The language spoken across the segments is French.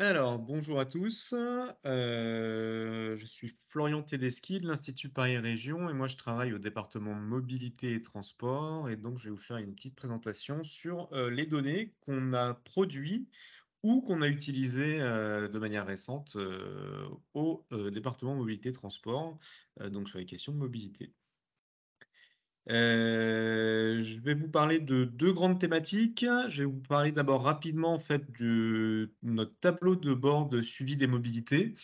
Alors, bonjour à tous. Euh, je suis Florian Tedeschi de l'Institut Paris Région et moi je travaille au département mobilité et transport. Et donc, je vais vous faire une petite présentation sur euh, les données qu'on a produites ou qu'on a utilisées euh, de manière récente au département mobilité et transport, donc sur les questions de mobilité. Euh, je vais vous parler de deux grandes thématiques. Je vais vous parler d'abord rapidement en fait de notre tableau de bord de suivi des mobilités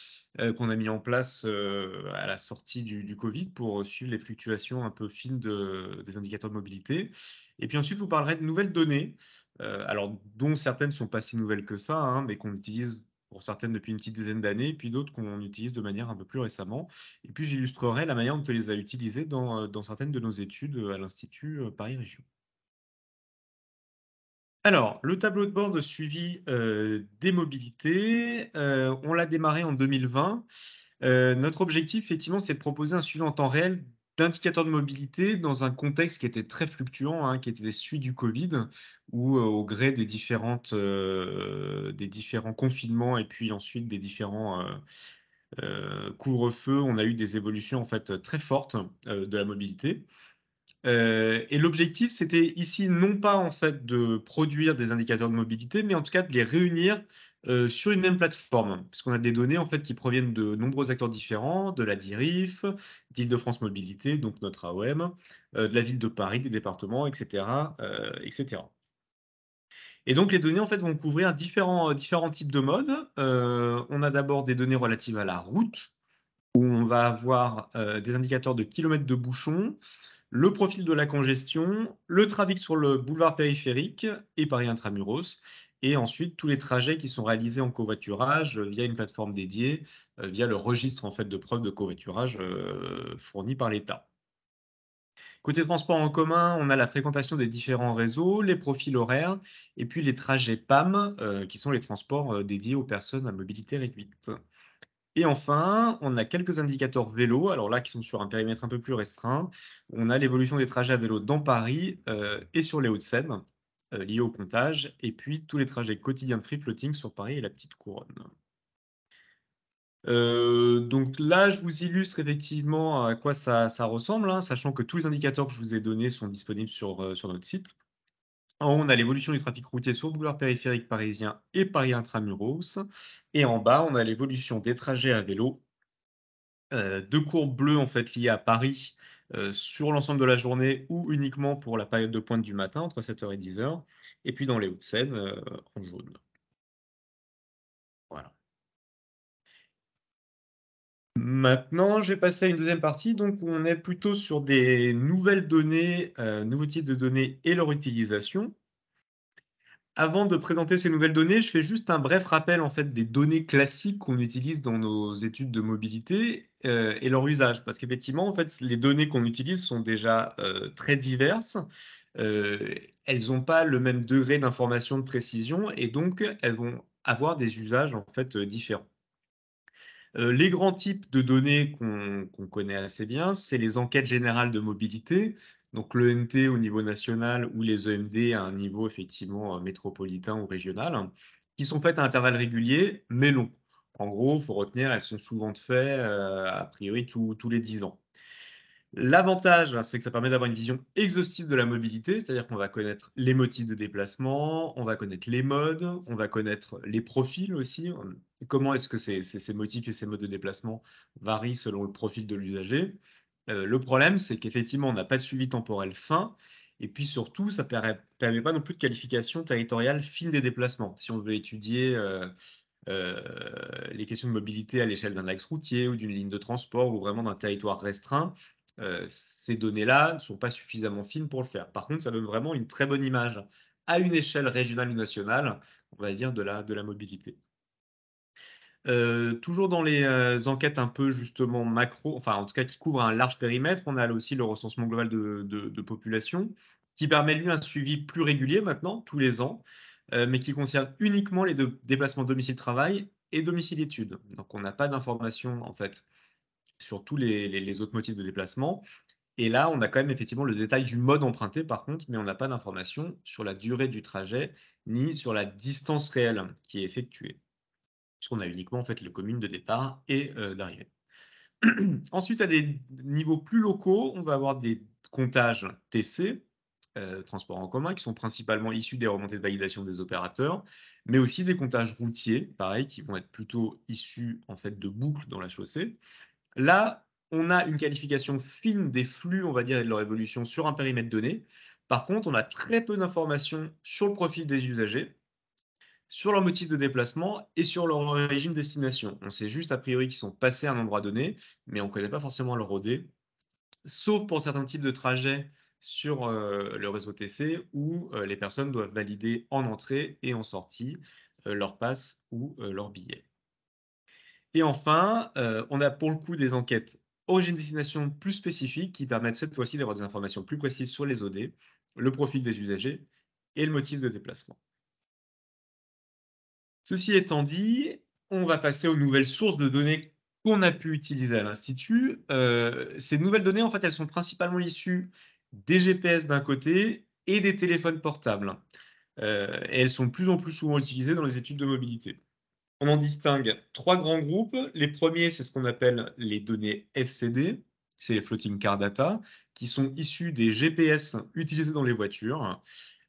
euh, qu'on a mis en place euh, à la sortie du, Covid pour suivre les fluctuations un peu fines des indicateurs de mobilité. Et puis ensuite, je vous parlerai de nouvelles données, alors dont certaines sont pas si nouvelles que ça, hein, mais qu'on utilise pour certaines depuis une petite dizaine d'années, puis d'autres qu'on utilise de manière un peu plus récemment. Et puis j'illustrerai la manière dont on les a utilisés euh, dans, certaines de nos études euh, à l'Institut euh, Paris Région. Alors, le tableau de bord de suivi des mobilités, on l'a démarré en 2020. notre objectif, effectivement, c'est de proposer un suivi en temps réel d'indicateurs de mobilité dans un contexte qui était très fluctuant, hein, qui était celui du Covid, où euh, au gré des, différentes, euh, des différents confinements et puis ensuite des différents euh, couvre-feux, on a eu des évolutions en fait très fortes de la mobilité. et l'objectif, c'était ici non pas en fait de produire des indicateurs de mobilité, mais en tout cas de les réunir euh, sur une même plateforme, puisqu'on a des données en fait qui proviennent de nombreux acteurs différents, de la DIRIF, d'Île-de-France Mobilité, donc notre AOM, euh, de la ville de Paris, des départements, etc., euh, Et donc les données en fait vont couvrir différents, différents types de modes. on a d'abord des données relatives à la route, où on va avoir des indicateurs de kilomètres de bouchons, le profil de la congestion, le trafic sur le boulevard périphérique et Paris intramuros, et ensuite tous les trajets qui sont réalisés en covoiturage euh, via une plateforme dédiée, euh, via le registre en fait de preuves de covoiturage euh, fourni par l'État. Côté transport en commun, on a la fréquentation des différents réseaux, les profils horaires et puis les trajets PAM, qui sont les transports dédiés aux personnes à mobilité réduite. Et enfin, on a quelques indicateurs vélo, alors là qui sont sur un périmètre un peu plus restreint. On a l'évolution des trajets à vélo dans Paris et sur les Hauts-de-Seine. Euh, lié au comptage, et puis tous les trajets quotidiens de free floating sur Paris et la Petite Couronne. Euh, donc là, je vous illustre effectivement à quoi ça, ressemble, hein, sachant que tous les indicateurs que je vous ai donnés sont disponibles sur, euh, sur notre site. En haut, on a l'évolution du trafic routier sur le boulevard périphérique parisien et Paris intramuros. Et en bas, on a l'évolution des trajets à vélo euh, deux courbes bleues en fait liées à Paris euh, sur l'ensemble de la journée ou uniquement pour la période de pointe du matin entre 7h et 10h, et puis dans les Hauts-de-Seine euh, en jaune. Voilà. Maintenant, je vais passer à une deuxième partie. Donc, on est plutôt sur des nouvelles données, nouveaux types de données et leur utilisation avant de présenter ces nouvelles données, je fais juste un bref rappel en fait des données classiques qu'on utilise dans nos études de mobilité euh, et leur usage, parce qu'effectivement en fait les données qu'on utilise sont déjà euh, très diverses. Euh, elles n'ont pas le même degré d'information de précision et donc elles vont avoir des usages en fait différents. Les grands types de données qu'on connaît assez bien, c'est les enquêtes générales de mobilité, donc l'ENT au niveau national ou les EMD à un niveau effectivement euh, métropolitain ou régional, qui sont faites à intervalles réguliers, mais longs. En gros, il faut retenir, elles sont souvent faites euh, a priori tous les 10 ans. L'avantage, hein, c'est que ça permet d'avoir une vision exhaustive de la mobilité, c'est-à-dire qu'on va connaître les motifs de déplacement, on va connaître les modes, on va connaître les profils aussi, comment est-ce que ces motifs et ces modes de déplacement varient selon le profil de l'usager. Euh, le problème, c'est qu'effectivement, on n'a pas de suivi temporel fin. Et puis surtout, ça ne permet, pas non plus de qualification territoriale fine des déplacements. Si on veut étudier euh, euh, les questions de mobilité à l'échelle d'un axe routier ou d'une ligne de transport ou vraiment d'un territoire restreint, ces données-là ne sont pas suffisamment fines pour le faire. Par contre, ça donne vraiment une très bonne image à une échelle régionale ou nationale, on va dire, de de la mobilité. Euh, toujours dans les euh, enquêtes un peu justement macro, enfin en tout cas qui couvrent un large périmètre, on a aussi le recensement global de, population qui permet lui un suivi plus régulier maintenant, tous les ans, euh, mais qui concerne uniquement les déplacements domicile-travail et domicile-études. Donc on n'a pas d'informations en fait sur tous les, les, autres motifs de déplacement. Et là, on a quand même effectivement le détail du mode emprunté par contre, mais on n'a pas d'informations sur la durée du trajet ni sur la distance réelle qui est effectuée puisqu'on a uniquement en fait les communes de départ et euh, d'arrivée. Ensuite, à des niveaux plus locaux, on va avoir des comptages TC, euh, transports en commun, qui sont principalement issus des remontées de validation des opérateurs, mais aussi des comptages routiers, pareil, qui vont être plutôt issus en fait de boucles dans la chaussée. Là, on a une qualification fine des flux, on va dire, et de leur évolution sur un périmètre donné. Par contre, on a très peu d'informations sur le profil des usagers sur leur motif de déplacement et sur leur régime destination. On sait juste a priori qu'ils sont passés à un endroit donné, mais on ne connaît pas forcément leur OD, sauf pour certains types de trajets sur euh, le réseau TC où euh, les personnes doivent valider en entrée et en sortie euh, leur passe ou leur billet. Et enfin, on a pour le coup des enquêtes origine-destination plus spécifiques qui permettent cette fois-ci d'avoir des informations plus précises sur les OD, le profil des usagers et le motif de déplacement. Ceci étant dit, on va passer aux nouvelles sources de données qu'on a pu utiliser à l'Institut. Euh, ces nouvelles données, en fait, elles sont principalement issues des GPS d'un côté et des téléphones portables. Euh, elles sont de plus en plus souvent utilisées dans les études de mobilité. On en distingue trois grands groupes. Les premiers, c'est ce qu'on appelle les données FCD, c'est les floating car data, qui sont issues des GPS utilisés dans les voitures.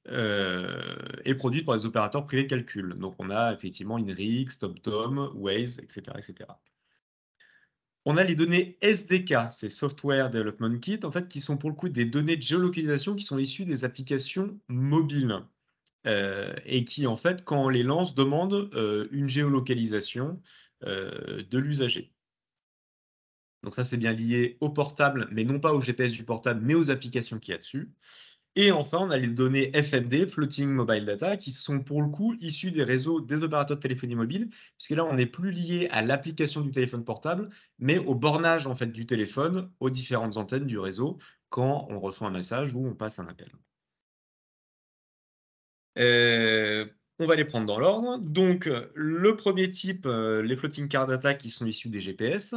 Euh, est produite par les opérateurs privés de calcul. Donc on a effectivement INRIX, TopTom, Waze, etc., etc. On a les données SDK, c'est Software Development Kit, en fait, qui sont pour le coup des données de géolocalisation qui sont issues des applications mobiles euh, et qui, en fait, quand on les lance, demandent euh, une géolocalisation de l'usager. Donc ça, c'est bien lié au portable, mais non pas au GPS du portable, mais aux applications qu'il y a dessus. Et enfin, on a les données FMD, Floating Mobile Data, qui sont pour le coup issues des réseaux des opérateurs de téléphonie mobile, puisque là, on n'est plus lié à l'application du téléphone portable, mais au bornage en fait du téléphone aux différentes antennes du réseau quand on reçoit un message ou on passe un appel. Euh, on va les prendre dans l'ordre. Donc, le premier type, euh, les Floating Car Data qui sont issus des GPS.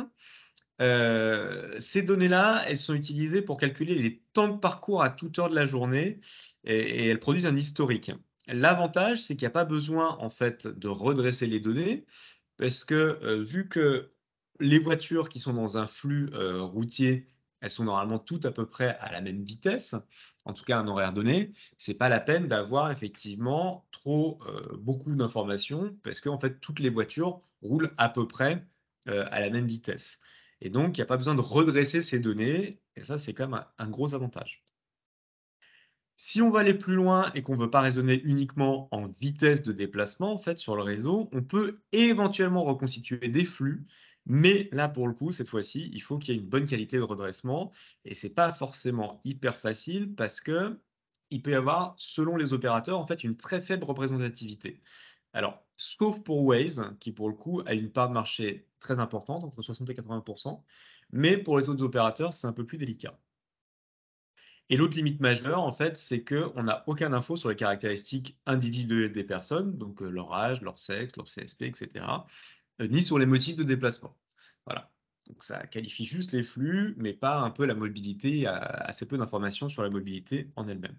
Euh, ces données-là, elles sont utilisées pour calculer les temps de parcours à toute heure de la journée et, elles produisent un historique. L'avantage, c'est qu'il n'y a pas besoin en fait de redresser les données parce que euh, vu que les voitures qui sont dans un flux euh, routier, elles sont normalement toutes à peu près à la même vitesse, en tout cas un horaire donné, c'est pas la peine d'avoir effectivement trop beaucoup d'informations parce que fait toutes les voitures roulent à peu près à la même vitesse. Et donc, il n'y a pas besoin de redresser ces données. Et ça, c'est quand même un gros avantage. Si on va aller plus loin et qu'on ne veut pas raisonner uniquement en vitesse de déplacement, en fait, sur le réseau, on peut éventuellement reconstituer des flux. Mais là, pour le coup, cette fois-ci, il faut qu'il y ait une bonne qualité de redressement. Et ce n'est pas forcément hyper facile parce que il peut y avoir, selon les opérateurs, en fait, une très faible représentativité. Alors, sauf pour Waze, qui pour le coup a une part de marché très importante, entre 60 et 80 mais pour les autres opérateurs, c'est un peu plus délicat. Et l'autre limite majeure, en fait, c'est qu'on n'a aucune info sur les caractéristiques individuelles des personnes, donc euh, leur âge, leur sexe, leur CSP, etc., euh, ni sur les motifs de déplacement. Voilà. Donc ça qualifie juste les flux, mais pas un peu la mobilité, assez peu d'informations sur la mobilité en elle-même.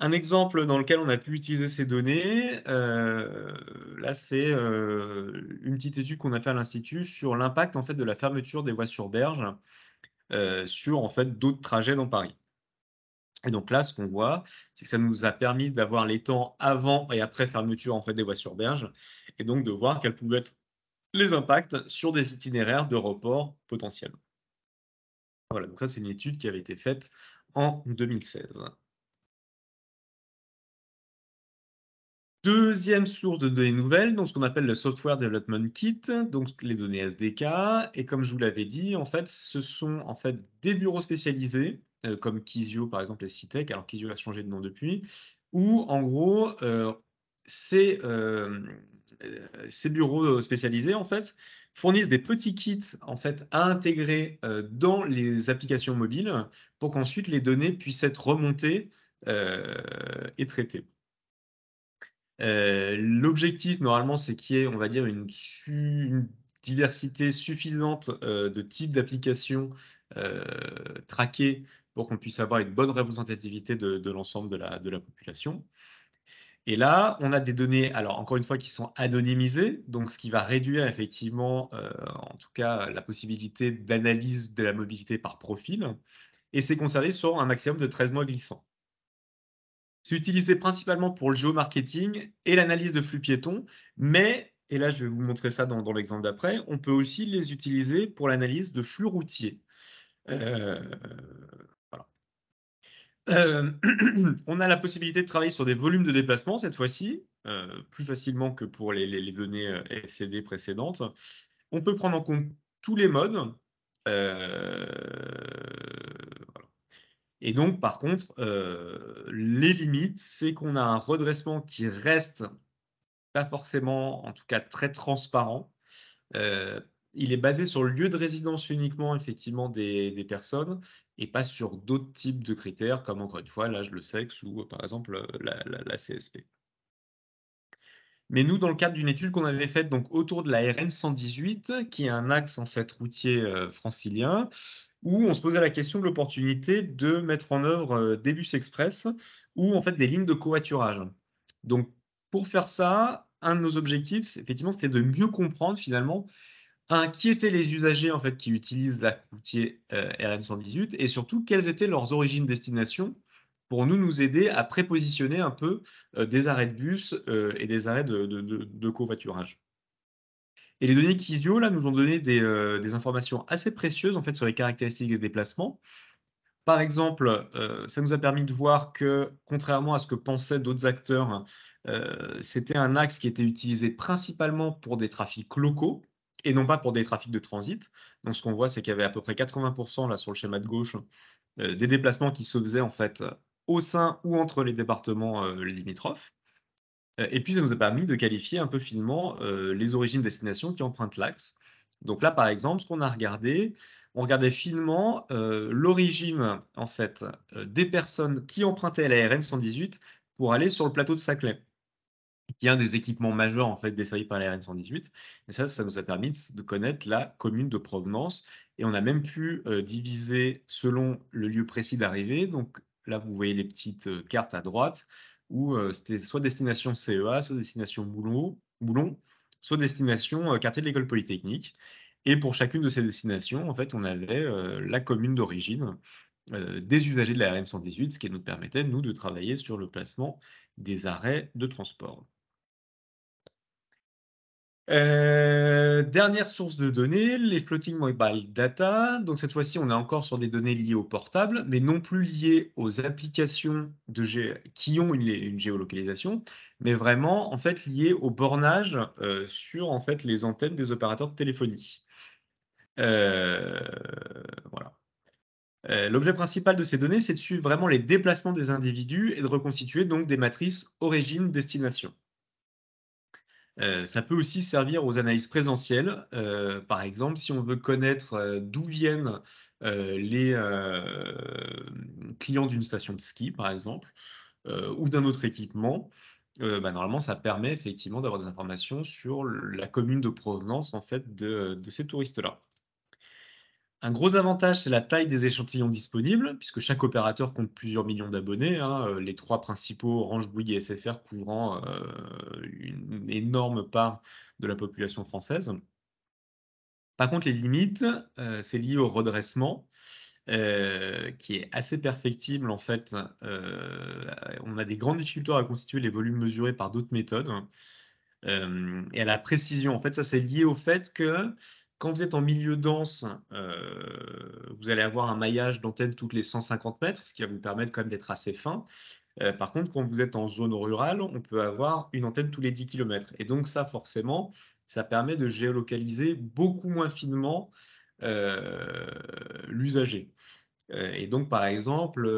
Un exemple dans lequel on a pu utiliser ces données, euh, là c'est euh, une petite étude qu'on a faite à l'institut sur l'impact en fait de la fermeture des voies sur berge euh, sur en fait d'autres trajets dans Paris. Et donc là, ce qu'on voit, c'est que ça nous a permis d'avoir les temps avant et après fermeture en fait des voies sur berge, et donc de voir quels pouvaient être les impacts sur des itinéraires de report potentiels. Voilà, donc ça c'est une étude qui avait été faite en 2016. Deuxième source de données nouvelles, donc ce qu'on appelle le Software Development Kit, donc les données SDK. Et comme je vous l'avais dit, en fait, ce sont en fait des bureaux spécialisés, euh, comme Kizio par exemple et Citec, alors Kizio a changé de nom depuis, où en gros, euh, euh, ces, bureaux spécialisés en fait fournissent des petits kits en fait à intégrer dans les applications mobiles pour qu'ensuite les données puissent être remontées et traitées. Euh, l'objectif, normalement, c'est qu'il y ait, on va dire, une, diversité suffisante euh, de types d'applications euh, traquées pour qu'on puisse avoir une bonne représentativité de, l'ensemble de la, de la population. Et là, on a des données, alors encore une fois, qui sont anonymisées, donc ce qui va réduire effectivement, en tout cas, la possibilité d'analyse de la mobilité par profil, et c'est conservé sur un maximum de 13 mois glissants. C'est utilisé principalement pour le géomarketing et l'analyse de flux piétons, mais, et là je vais vous montrer ça dans, l'exemple d'après, on peut aussi les utiliser pour l'analyse de flux routiers. Euh, euh, on a la possibilité de travailler sur des volumes de déplacement cette fois-ci, euh, plus facilement que pour les, données SCD précédentes. On peut prendre en compte tous les modes. Euh, et donc, par contre, euh, les limites, c'est qu'on a un redressement qui reste pas forcément, en tout cas, très transparent. Euh, il est basé sur le lieu de résidence uniquement, effectivement, des, personnes et pas sur d'autres types de critères, comme encore une fois l'âge, le sexe ou, par exemple, la, CSP. Mais nous, dans le cadre d'une étude qu'on avait faite donc autour de la RN 118, qui est un axe en fait routier euh, francilien, où on se posait la question de l'opportunité de mettre en œuvre euh, des bus express ou en fait des lignes de covoiturage. Donc pour faire ça, un de nos objectifs, effectivement, c'était de mieux comprendre finalement qui étaient les usagers en fait qui utilisent la routier euh, RN 118 et surtout quelles étaient leurs origines destination pour nous nous aider à prépositionner un peu euh, des arrêts de bus et des arrêts de covoiturage. Et les données KISIO là, nous ont donné euh, des, informations assez précieuses en fait, sur les caractéristiques des déplacements. Par exemple, euh, ça nous a permis de voir que, contrairement à ce que pensaient d'autres acteurs, euh, c'était un axe qui était utilisé principalement pour des trafics locaux et non pas pour des trafics de transit. Donc, ce qu'on voit, c'est qu'il y avait à peu près 80% là sur le schéma de gauche des déplacements qui se faisaient en fait au sein ou entre les départements limitrophes. Euh, et puis ça nous a permis de qualifier un peu finement, euh, les origines destinations qui empruntent l'axe. Donc là, par exemple, ce qu'on a regardé, on regardait finement, euh, l'origine, en fait, des personnes qui empruntaient la RN 118 pour aller sur le plateau de Saclay, qui est un des équipements majeurs, en fait, desservis par la RN 118 et ça, ça nous a permis de connaître la commune de provenance et on a même pu, diviser selon le lieu précis d'arrivée. Donc là, vous voyez les petites, cartes à droite où euh, c'était soit destination CEA, soit destination Boulon, soit destination euh, quartier de l'école polytechnique. Et pour chacune de ces destinations, en fait, on avait euh, la commune d'origine des usagers de la RN 118, ce qui nous permettait, nous, de travailler sur le placement des arrêts de transport. Euh, dernière source de données, les floating mobile data. Donc cette fois-ci, on est encore sur des données liées aux portables, mais non plus liées aux applications qui ont une, géolocalisation, mais vraiment en fait liées au bornage euh, sur en fait les antennes des opérateurs de téléphonie. Euh, voilà. L'objet principal de ces données, c'est de suivre vraiment les déplacements des individus et de reconstituer donc des matrices origine-destination. Euh, ça peut aussi servir aux analyses présentielles. Euh, par exemple, si on veut connaître euh, d'où viennent les clients d'une station de ski, par exemple, ou d'un autre équipement, bah, normalement, ça permet effectivement d'avoir des informations sur la commune de provenance en fait, de ces touristes-là. Un gros avantage, c'est la taille des échantillons disponibles, puisque chaque opérateur compte plusieurs millions d'abonnés, hein. euh, les trois principaux, Orange, Bouygues et SFR, couvrant euh, une énorme part de la population française. Par contre, les limites, euh, c'est lié au redressement. qui est assez perfectible en fait. on a des grandes difficultés à constituer les volumes mesurés par d'autres méthodes. et à la précision, en fait, ça c'est lié au fait que quand vous êtes en milieu dense, euh, vous allez avoir un maillage d'antennes toutes les 150 mètres, ce qui va vous permettre quand même d'être assez fin. Euh, par contre, quand vous êtes en zone rurale, on peut avoir une antenne tous les 10 km. Et donc ça, forcément, ça permet de géolocaliser beaucoup moins finement euh, l'usager. Et donc, par exemple,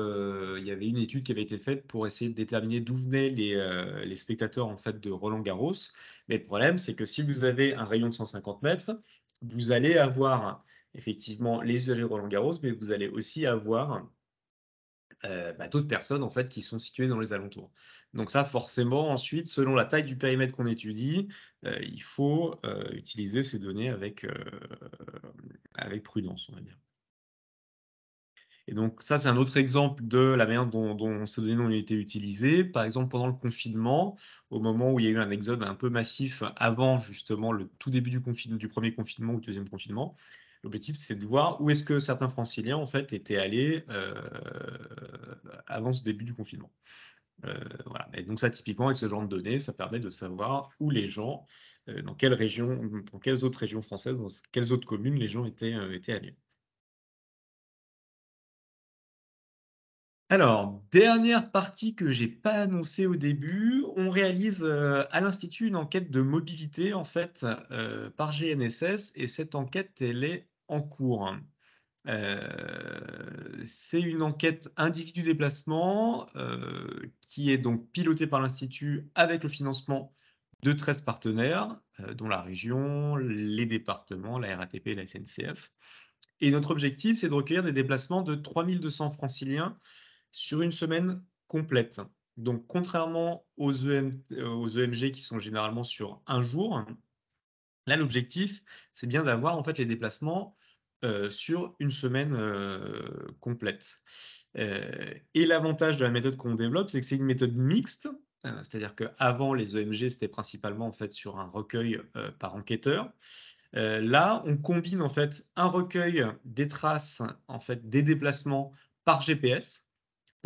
il y avait une étude qui avait été faite pour essayer de déterminer d'où venaient les, les, spectateurs en fait, de Roland Garros. Mais le problème, c'est que si vous avez un rayon de 150 mètres, vous allez avoir effectivement les usagers Roland Garros, mais vous allez aussi avoir euh, bah, d'autres personnes en fait qui sont situées dans les alentours. Donc ça, forcément, ensuite, selon la taille du périmètre qu'on étudie, euh, il faut euh, utiliser ces données avec prudence, on va dire. Et donc ça, c'est un autre exemple de la manière dont, ces données ont été utilisées. Par exemple, pendant le confinement, au moment où il y a eu un exode un peu massif avant justement le tout début du, premier confinement ou deuxième confinement, l'objectif, c'est de voir où est-ce que certains franciliens en fait étaient allés euh, avant ce début du confinement. Euh, Et donc ça, typiquement, avec ce genre de données, ça permet de savoir où les gens, euh, dans quelles régions, dans quelles autres régions françaises, dans quelles autres communes les gens étaient, étaient allés. Alors, dernière partie que j'ai pas annoncée au début, on réalise euh, à l'Institut une enquête de mobilité en fait euh, par GNSS et cette enquête elle est en cours. Euh, c'est une enquête individu déplacement qui est donc pilotée par l'Institut avec le financement de 13 partenaires, dont la région, les départements, la RATP et la SNCF. Et notre objectif, c'est de recueillir des déplacements de 3200 franciliens sur une semaine complète. Donc, contrairement aux, EMG euh, e qui sont généralement sur un jour, là, l'objectif, c'est bien d'avoir en fait les déplacements euh, sur une semaine euh, complète. et l'avantage de la méthode qu'on développe, c'est que c'est une méthode mixte, c'est-à-dire qu'avant, les EMG, c'était principalement en fait sur un recueil par enquêteur. là, on combine en fait un recueil des traces, en fait, des déplacements par GPS,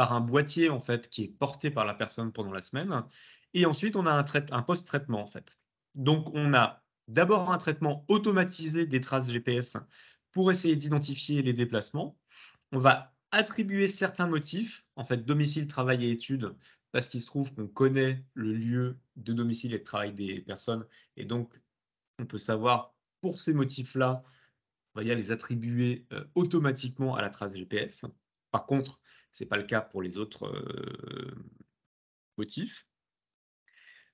par un boîtier en fait qui est porté par la personne pendant la semaine. Et ensuite, on a un, un post-traitement en fait. Donc, on a d'abord un traitement automatisé des traces GPS pour essayer d'identifier les déplacements. On va attribuer certains motifs, en fait domicile, travail et études, parce qu'il se trouve qu'on connaît le lieu de domicile et de travail des personnes. Et donc, on peut savoir pour ces motifs-là, on va les attribuer euh, automatiquement à la trace GPS. Par contre, ce n'est pas le cas pour les autres euh, motifs.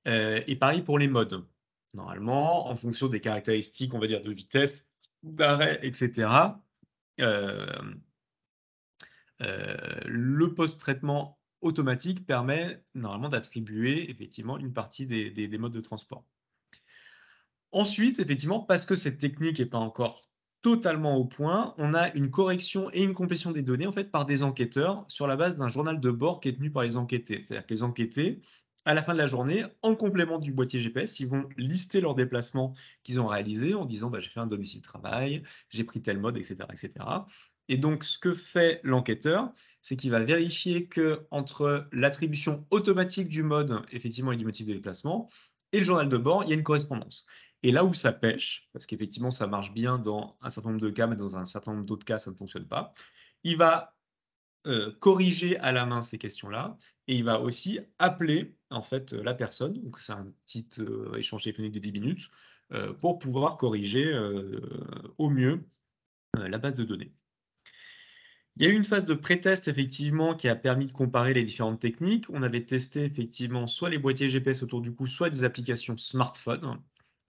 Euh, et pareil pour les modes. Normalement, en fonction des caractéristiques, on va dire, de vitesse, d'arrêt, etc., euh, le post-traitement automatique permet normalement d'attribuer effectivement une partie des, des modes de transport. Ensuite, effectivement, parce que cette technique n'est pas encore totalement au point. On a une correction et une complétion des données en fait par des enquêteurs sur la base d'un journal de bord qui est tenu par les enquêtés. C'est-à-dire que les enquêtés, à la fin de la journée, en complément du boîtier GPS, ils vont lister leurs déplacements qu'ils ont réalisés en disant bah, j'ai fait un domicile de travail, j'ai pris tel mode, etc., etc. Et donc, ce que fait l'enquêteur, c'est qu'il va vérifier que entre l'attribution automatique du mode, effectivement, et du motif de déplacement, et le journal de bord, il y a une correspondance. Et là où ça pêche, parce qu'effectivement, ça marche bien dans un certain nombre de cas, mais dans un certain nombre d'autres cas, ça ne fonctionne pas, il va euh, corriger à la main ces questions-là et il va aussi appeler en fait la personne. Donc c'est un petit euh, échange téléphonique de 10 minutes euh, pour pouvoir corriger au mieux la base de données. Il y a eu une phase de pré-test effectivement qui a permis de comparer les différentes techniques. On avait testé effectivement soit les boîtiers GPS autour du cou, soit des applications smartphone.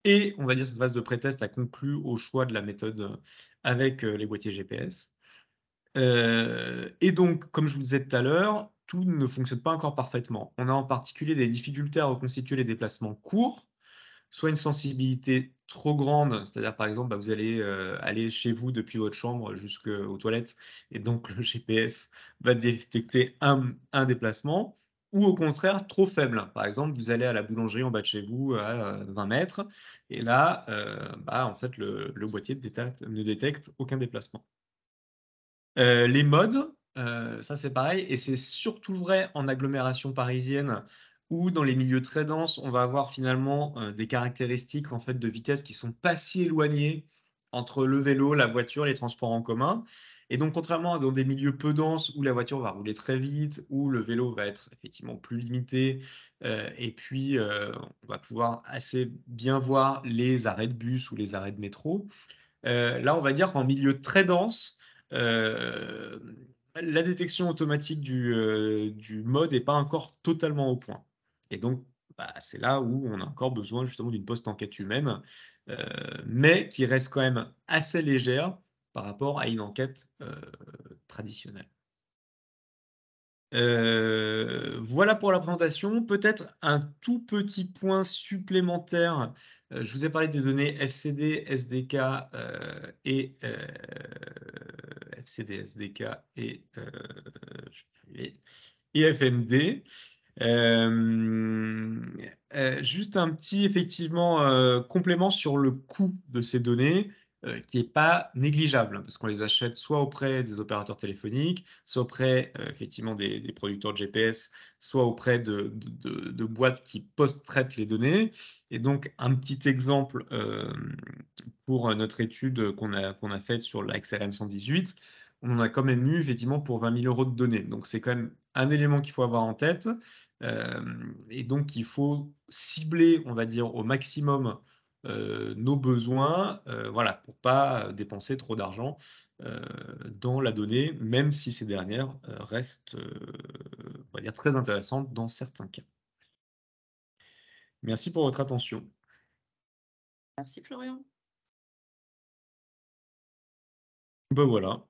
Et on va dire cette phase de pré-test a conclu au choix de la méthode euh, avec euh, les boîtiers GPS. Euh, et donc, comme je vous disais tout à l'heure, tout ne fonctionne pas encore parfaitement. On a en particulier des difficultés à reconstituer les déplacements courts, soit une sensibilité trop grande, c'est-à-dire par exemple, bah, vous allez aller chez vous depuis votre chambre jusqu'aux toilettes, et donc le GPS va détecter un déplacement, ou au contraire trop faible. Par exemple, vous allez à la boulangerie en bas de chez vous à 20 euh, mètres, et là, euh, bah, en fait, le, boîtier ne détecte aucun déplacement. Euh, les modes, ça c'est pareil, et c'est surtout vrai en agglomération parisienne où dans les milieux très denses, on va avoir finalement des caractéristiques en fait de vitesse qui sont pas si éloignées entre le vélo, la voiture, les transports en commun. Et donc, contrairement à dans des milieux peu denses où la voiture va rouler très vite, où le vélo va être effectivement plus limité, euh, et puis euh, on va pouvoir assez bien voir les arrêts de bus ou les arrêts de métro, euh, là, on va dire qu'en milieu très dense, la détection automatique du, mode n'est pas encore totalement au point. Et donc, bah, c'est là où on a encore besoin justement d'une post-enquête humaine, mais qui reste quand même assez légère par rapport à une enquête euh, traditionnelle. Euh, voilà pour la présentation. Peut-être un tout petit point supplémentaire. Euh, je vous ai parlé des données FCD, SDK et FCD, SDK et, et FMD. juste un petit effectivement complément sur le coût de ces données. Euh, qui n'est pas négligeable, parce qu'on les achète soit auprès des opérateurs téléphoniques, soit auprès euh, effectivement des, producteurs de GPS, soit auprès de, boîtes qui post-traitent les données. Et donc, un petit exemple euh, pour notre étude qu'on a, qu'on a faite sur n 118, on en a quand même eu effectivement pour 20 000 euros de données. Donc, c'est quand même un élément qu'il faut avoir en tête. et donc, il faut cibler, on va dire, au maximum euh, nos besoins, euh, voilà, pour pas dépenser trop d'argent euh, dans la donnée, même si ces dernières restent, on va dire, très intéressantes dans certains cas. Merci pour votre attention. Merci Florian. Ben voilà.